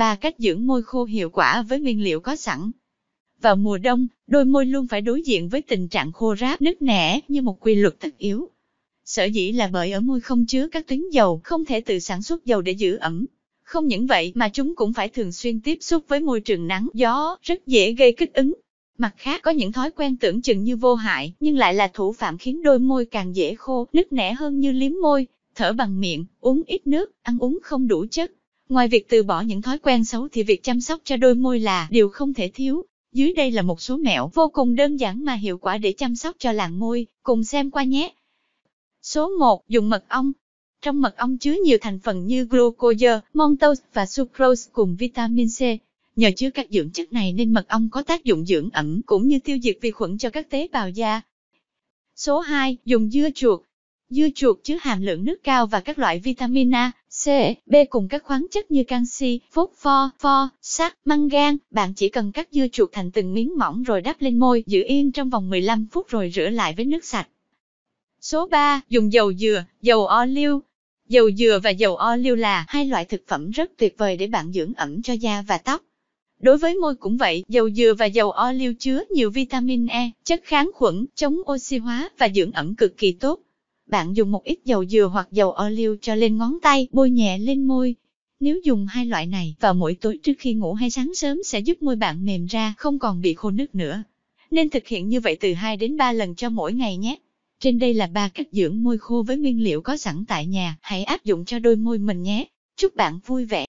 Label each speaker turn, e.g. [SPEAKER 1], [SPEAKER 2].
[SPEAKER 1] 3 cách dưỡng môi khô hiệu quả với nguyên liệu có sẵn. Vào mùa đông, đôi môi luôn phải đối diện với tình trạng khô ráp nứt nẻ như một quy luật tất yếu. Sở dĩ là bởi ở môi không chứa các tuyến dầu không thể tự sản xuất dầu để giữ ẩm. Không những vậy mà chúng cũng phải thường xuyên tiếp xúc với môi trường nắng, gió, rất dễ gây kích ứng. Mặt khác có những thói quen tưởng chừng như vô hại nhưng lại là thủ phạm khiến đôi môi càng dễ khô, nứt nẻ hơn như liếm môi, thở bằng miệng, uống ít nước, ăn uống không đủ chất, Ngoài việc từ bỏ những thói quen xấu thì việc chăm sóc cho đôi môi là điều không thể thiếu. Dưới đây là một số mẹo vô cùng đơn giản mà hiệu quả để chăm sóc cho làn môi, cùng xem qua nhé. Số 1. Dùng mật ong. Trong mật ong chứa nhiều thành phần như glucose, maltose và sucrose cùng vitamin C. Nhờ chứa các dưỡng chất này nên mật ong có tác dụng dưỡng ẩm cũng như tiêu diệt vi khuẩn cho các tế bào da. Số 2. Dùng dưa chuột. Dưa chuột chứa hàm lượng nước cao và các loại vitamin A, C, B cùng các khoáng chất như canxi, phốt pho, pho, sắt, mangan. Bạn chỉ cần cắt dưa chuột thành từng miếng mỏng rồi đắp lên môi, giữ yên trong vòng 15 phút rồi rửa lại với nước sạch. Số 3. Dùng dầu dừa, dầu o liu. Dầu dừa và dầu o liu là hai loại thực phẩm rất tuyệt vời để bạn dưỡng ẩm cho da và tóc. Đối với môi cũng vậy, dầu dừa và dầu o liu chứa nhiều vitamin E, chất kháng khuẩn, chống oxy hóa và dưỡng ẩm cực kỳ tốt. Bạn dùng một ít dầu dừa hoặc dầu ô liu cho lên ngón tay, bôi nhẹ lên môi. Nếu dùng hai loại này vào mỗi tối trước khi ngủ hay sáng sớm sẽ giúp môi bạn mềm ra, không còn bị khô nứt nữa. Nên thực hiện như vậy từ 2 đến 3 lần cho mỗi ngày nhé. Trên đây là ba cách dưỡng môi khô với nguyên liệu có sẵn tại nhà, hãy áp dụng cho đôi môi mình nhé. Chúc bạn vui vẻ.